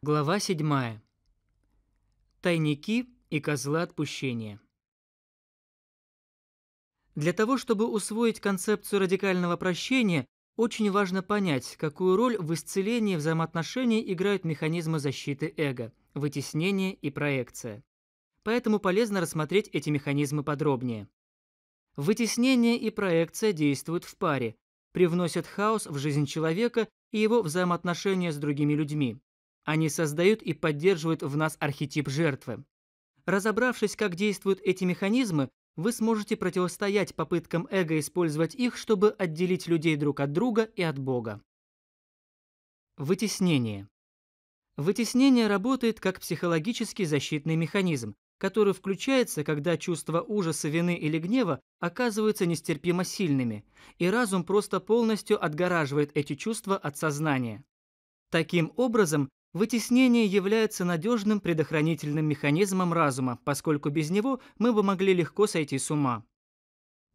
Глава 7. Тайники и козлы отпущения. Для того, чтобы усвоить концепцию радикального прощения, очень важно понять, какую роль в исцелении взаимоотношений играют механизмы защиты эго, вытеснение и проекция. Поэтому полезно рассмотреть эти механизмы подробнее. Вытеснение и проекция действуют в паре, привносят хаос в жизнь человека и его взаимоотношения с другими людьми. Они создают и поддерживают в нас архетип жертвы. Разобравшись, как действуют эти механизмы, вы сможете противостоять попыткам эго использовать их, чтобы отделить людей друг от друга и от Бога. Вытеснение. Вытеснение работает как психологический защитный механизм, который включается, когда чувства ужаса, вины или гнева оказываются нестерпимо сильными, и разум просто полностью отгораживает эти чувства от сознания. Таким образом, Вытеснение является надежным предохранительным механизмом разума, поскольку без него мы бы могли легко сойти с ума.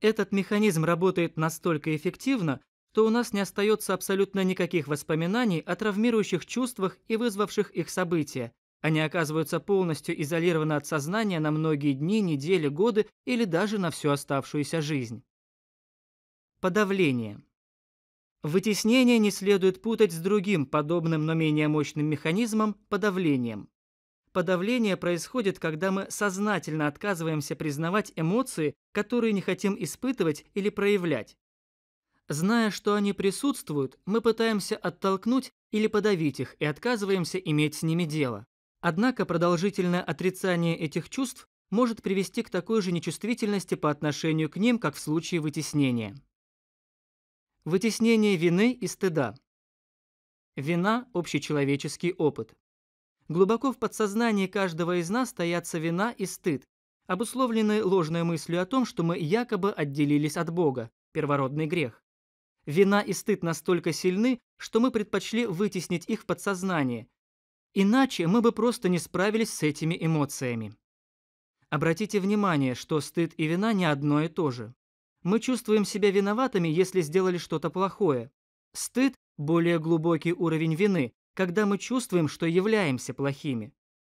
Этот механизм работает настолько эффективно, что у нас не остается абсолютно никаких воспоминаний о травмирующих чувствах и вызвавших их события. Они оказываются полностью изолированы от сознания на многие дни, недели, годы или даже на всю оставшуюся жизнь. Подавление. Вытеснение не следует путать с другим подобным, но менее мощным механизмом – подавлением. Подавление происходит, когда мы сознательно отказываемся признавать эмоции, которые не хотим испытывать или проявлять. Зная, что они присутствуют, мы пытаемся оттолкнуть или подавить их и отказываемся иметь с ними дело. Однако продолжительное отрицание этих чувств может привести к такой же нечувствительности по отношению к ним, как в случае вытеснения. Вытеснение вины и стыда. Вина – общечеловеческий опыт. Глубоко в подсознании каждого из нас стоятся вина и стыд, обусловленные ложной мыслью о том, что мы якобы отделились от Бога, первородный грех. Вина и стыд настолько сильны, что мы предпочли вытеснить их в подсознание. Иначе мы бы просто не справились с этими эмоциями. Обратите внимание, что стыд и вина не одно и то же. Мы чувствуем себя виноватыми, если сделали что-то плохое. Стыд – более глубокий уровень вины, когда мы чувствуем, что являемся плохими.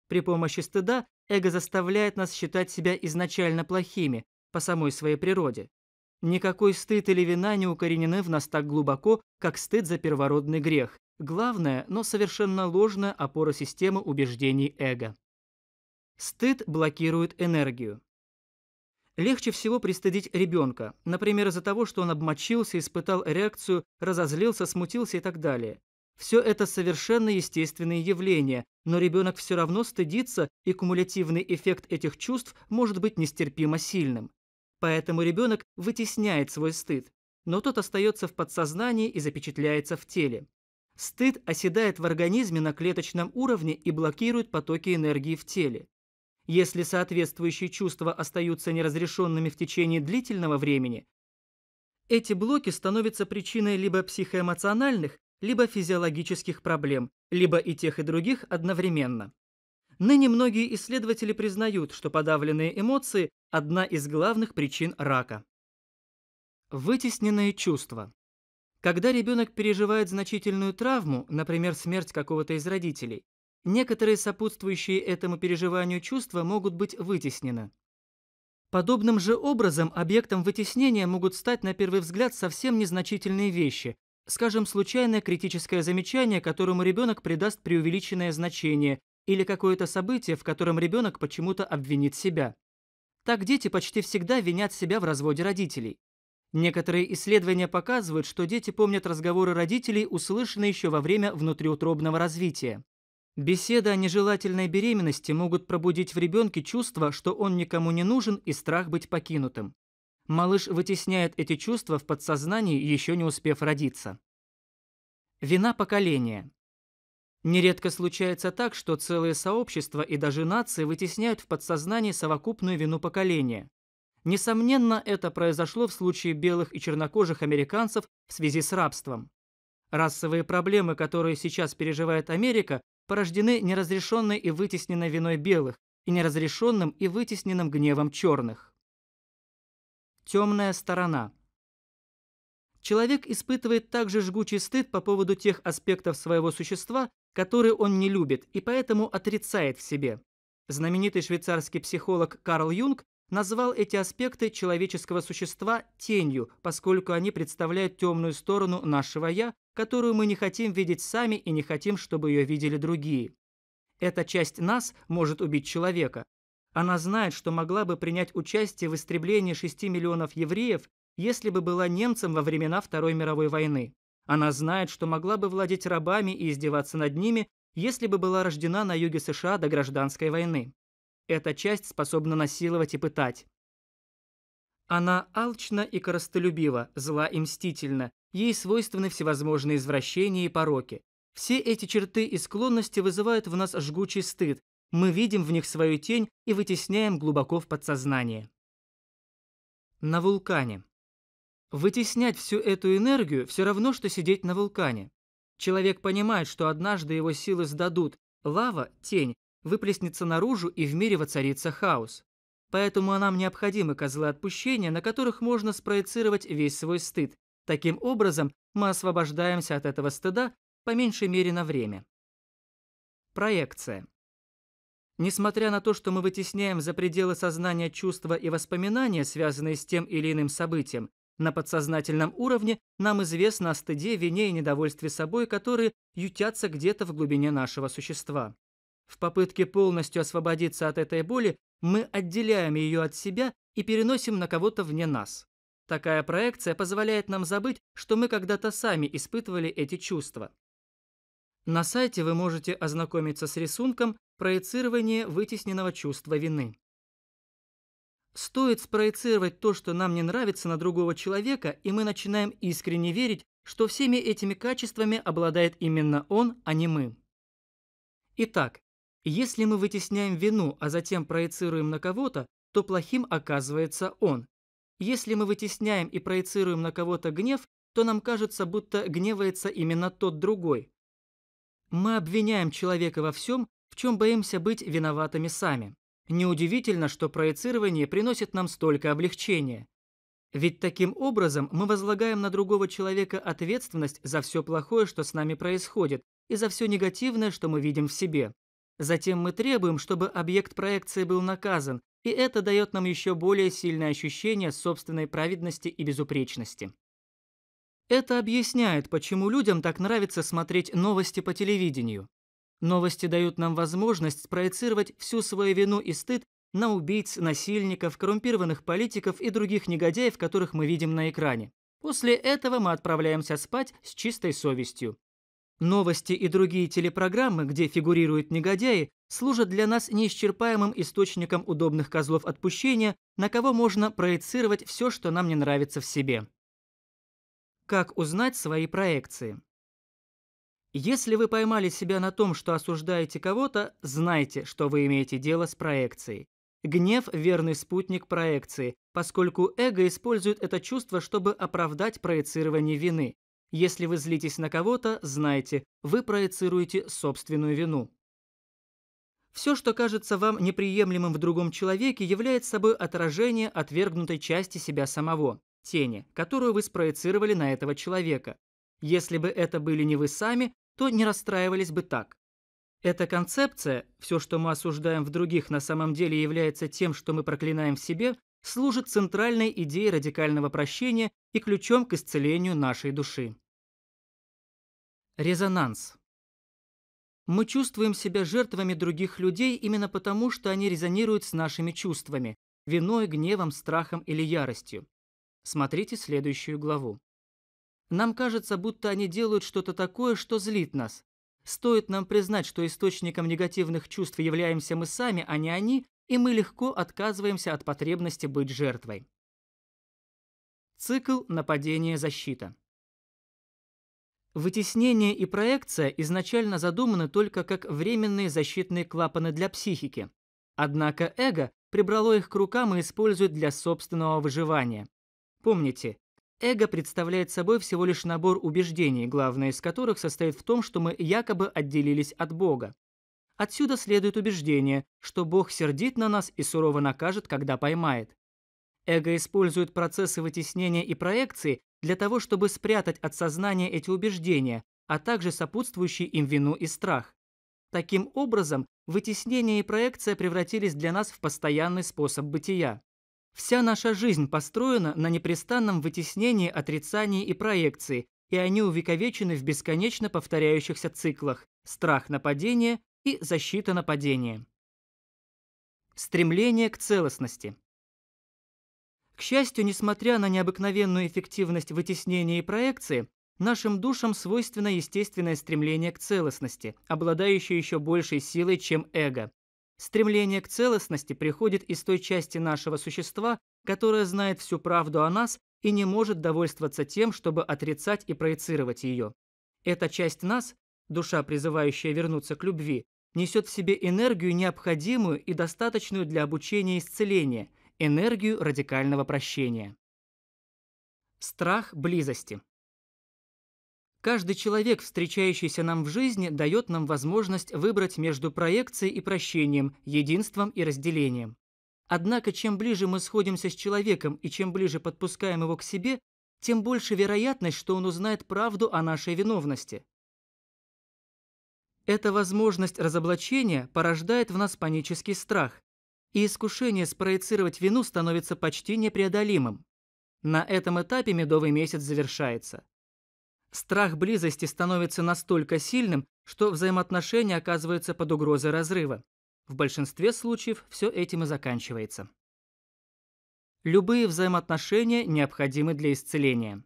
При помощи стыда эго заставляет нас считать себя изначально плохими, по самой своей природе. Никакой стыд или вина не укоренены в нас так глубоко, как стыд за первородный грех. Главное, но совершенно ложная опора системы убеждений эго. Стыд блокирует энергию. Легче всего пристыдить ребенка, например, из-за того, что он обмочился, испытал реакцию, разозлился, смутился и так далее. Все это совершенно естественные явления, но ребенок все равно стыдится, и кумулятивный эффект этих чувств может быть нестерпимо сильным. Поэтому ребенок вытесняет свой стыд, но тот остается в подсознании и запечатляется в теле. Стыд оседает в организме на клеточном уровне и блокирует потоки энергии в теле. Если соответствующие чувства остаются неразрешенными в течение длительного времени, эти блоки становятся причиной либо психоэмоциональных, либо физиологических проблем, либо и тех, и других одновременно. Ныне многие исследователи признают, что подавленные эмоции – одна из главных причин рака. Вытесненные чувства. Когда ребенок переживает значительную травму, например, смерть какого-то из родителей, некоторые сопутствующие этому переживанию чувства могут быть вытеснены. Подобным же образом объектом вытеснения могут стать на первый взгляд совсем незначительные вещи, скажем, случайное критическое замечание, которому ребенок придаст преувеличенное значение, или какое-то событие, в котором ребенок почему-то обвинит себя. Так дети почти всегда винят себя в разводе родителей. Некоторые исследования показывают, что дети помнят разговоры родителей, услышанные еще во время внутриутробного развития. Беседа о нежелательной беременности могут пробудить в ребенке чувство, что он никому не нужен и страх быть покинутым. Малыш вытесняет эти чувства в подсознании, еще не успев родиться. Вина поколения. Нередко случается так, что целые сообщества и даже нации вытесняют в подсознании совокупную вину поколения. Несомненно, это произошло в случае белых и чернокожих американцев в связи с рабством. Расовые проблемы, которые сейчас переживает Америка, порождены неразрешенной и вытесненной виной белых и неразрешенным и вытесненным гневом черных. Темная сторона. Человек испытывает также жгучий стыд по поводу тех аспектов своего существа, которые он не любит и поэтому отрицает в себе. Знаменитый швейцарский психолог Карл Юнг назвал эти аспекты человеческого существа тенью, поскольку они представляют темную сторону нашего «я», которую мы не хотим видеть сами и не хотим, чтобы ее видели другие. Эта часть нас может убить человека. Она знает, что могла бы принять участие в истреблении 6 миллионов евреев, если бы была немцем во времена Второй мировой войны. Она знает, что могла бы владеть рабами и издеваться над ними, если бы была рождена на юге США до гражданской войны. Эта часть способна насиловать и пытать. Она алчна и коростолюбива, зла и мстительна, ей свойственны всевозможные извращения и пороки. Все эти черты и склонности вызывают в нас жгучий стыд, мы видим в них свою тень и вытесняем глубоко в подсознание. На вулкане. Вытеснять всю эту энергию все равно, что сидеть на вулкане. Человек понимает, что однажды его силы сдадут, лава, тень, выплеснется наружу и в мире воцарится хаос. Поэтому нам необходимы козлы отпущения, на которых можно спроецировать весь свой стыд. Таким образом, мы освобождаемся от этого стыда по меньшей мере на время. Проекция. Несмотря на то, что мы вытесняем за пределы сознания чувства и воспоминания, связанные с тем или иным событием, на подсознательном уровне нам известно о стыде, вине и недовольстве собой, которые ютятся где-то в глубине нашего существа. В попытке полностью освободиться от этой боли мы отделяем ее от себя и переносим на кого-то вне нас. Такая проекция позволяет нам забыть, что мы когда-то сами испытывали эти чувства. На сайте вы можете ознакомиться с рисунком проецирования вытесненного чувства вины. Стоит спроецировать то, что нам не нравится на другого человека, и мы начинаем искренне верить, что всеми этими качествами обладает именно он, а не мы. Итак, если мы вытесняем вину, а затем проецируем на кого-то, то плохим оказывается он. Если мы вытесняем и проецируем на кого-то гнев, то нам кажется, будто гневается именно тот другой. Мы обвиняем человека во всем, в чем боимся быть виноватыми сами. Неудивительно, что проецирование приносит нам столько облегчения. Ведь таким образом мы возлагаем на другого человека ответственность за все плохое, что с нами происходит, и за все негативное, что мы видим в себе. Затем мы требуем, чтобы объект проекции был наказан, и это дает нам еще более сильное ощущение собственной праведности и безупречности. Это объясняет, почему людям так нравится смотреть новости по телевидению. Новости дают нам возможность спроецировать всю свою вину и стыд на убийц, насильников, коррумпированных политиков и других негодяев, которых мы видим на экране. После этого мы отправляемся спать с чистой совестью. Новости и другие телепрограммы, где фигурируют негодяи, служат для нас неисчерпаемым источником удобных козлов отпущения, на кого можно проецировать все, что нам не нравится в себе. Как узнать свои проекции? Если вы поймали себя на том, что осуждаете кого-то, знайте, что вы имеете дело с проекцией. Гнев – верный спутник проекции, поскольку эго использует это чувство, чтобы оправдать проецирование вины. Если вы злитесь на кого-то, знайте, вы проецируете собственную вину. Все, что кажется вам неприемлемым в другом человеке, является собой отражение отвергнутой части себя самого, тени, которую вы спроецировали на этого человека. Если бы это были не вы сами, то не расстраивались бы так. Эта концепция, все, что мы осуждаем в других, на самом деле является тем, что мы проклинаем в себе, служит центральной идеей радикального прощения и ключом к исцелению нашей души. Резонанс. Мы чувствуем себя жертвами других людей именно потому, что они резонируют с нашими чувствами – виной, гневом, страхом или яростью. Смотрите следующую главу. Нам кажется, будто они делают что-то такое, что злит нас. Стоит нам признать, что источником негативных чувств являемся мы сами, а не они, и мы легко отказываемся от потребности быть жертвой. Цикл нападения-защита. Вытеснение и проекция изначально задуманы только как временные защитные клапаны для психики. Однако эго прибрало их к рукам и использует для собственного выживания. Помните, эго представляет собой всего лишь набор убеждений, главное из которых состоит в том, что мы якобы отделились от Бога. Отсюда следует убеждение, что Бог сердит на нас и сурово накажет, когда поймает. Эго использует процессы вытеснения и проекции для того, чтобы спрятать от сознания эти убеждения, а также сопутствующий им вину и страх. Таким образом, вытеснение и проекция превратились для нас в постоянный способ бытия. Вся наша жизнь построена на непрестанном вытеснении отрицании и проекции, и они увековечены в бесконечно повторяющихся циклах «страх нападения» и «защита нападения». Стремление к целостности – к счастью, несмотря на необыкновенную эффективность вытеснения и проекции, нашим душам свойственно естественное стремление к целостности, обладающее еще большей силой, чем эго. Стремление к целостности приходит из той части нашего существа, которая знает всю правду о нас и не может довольствоваться тем, чтобы отрицать и проецировать ее. Эта часть нас, душа, призывающая вернуться к любви, несет в себе энергию, необходимую и достаточную для обучения и исцеления – энергию радикального прощения. Страх близости. Каждый человек, встречающийся нам в жизни, дает нам возможность выбрать между проекцией и прощением, единством и разделением. Однако, чем ближе мы сходимся с человеком и чем ближе подпускаем его к себе, тем больше вероятность, что он узнает правду о нашей виновности. Эта возможность разоблачения порождает в нас панический страх, и искушение спроецировать вину становится почти непреодолимым. На этом этапе медовый месяц завершается. Страх близости становится настолько сильным, что взаимоотношения оказываются под угрозой разрыва. В большинстве случаев все этим и заканчивается. Любые взаимоотношения необходимы для исцеления.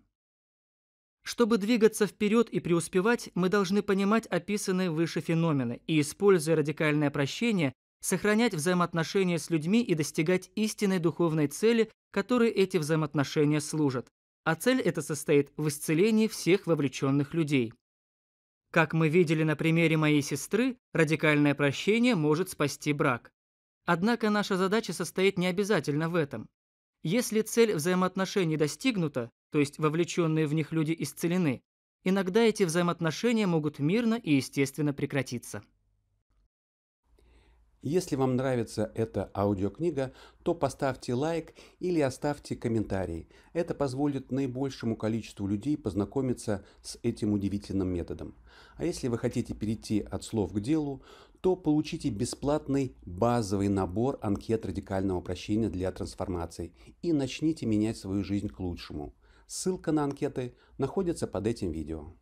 Чтобы двигаться вперед и преуспевать, мы должны понимать описанные выше феномены и, используя радикальное прощение, сохранять взаимоотношения с людьми и достигать истинной духовной цели, которой эти взаимоотношения служат. А цель эта состоит в исцелении всех вовлеченных людей. Как мы видели на примере моей сестры, радикальное прощение может спасти брак. Однако наша задача состоит не обязательно в этом. Если цель взаимоотношений достигнута, то есть вовлеченные в них люди исцелены, иногда эти взаимоотношения могут мирно и естественно прекратиться. Если вам нравится эта аудиокнига, то поставьте лайк или оставьте комментарий. Это позволит наибольшему количеству людей познакомиться с этим удивительным методом. А если вы хотите перейти от слов к делу, то получите бесплатный базовый набор анкет радикального прощения для трансформации и начните менять свою жизнь к лучшему. Ссылка на анкеты находится под этим видео.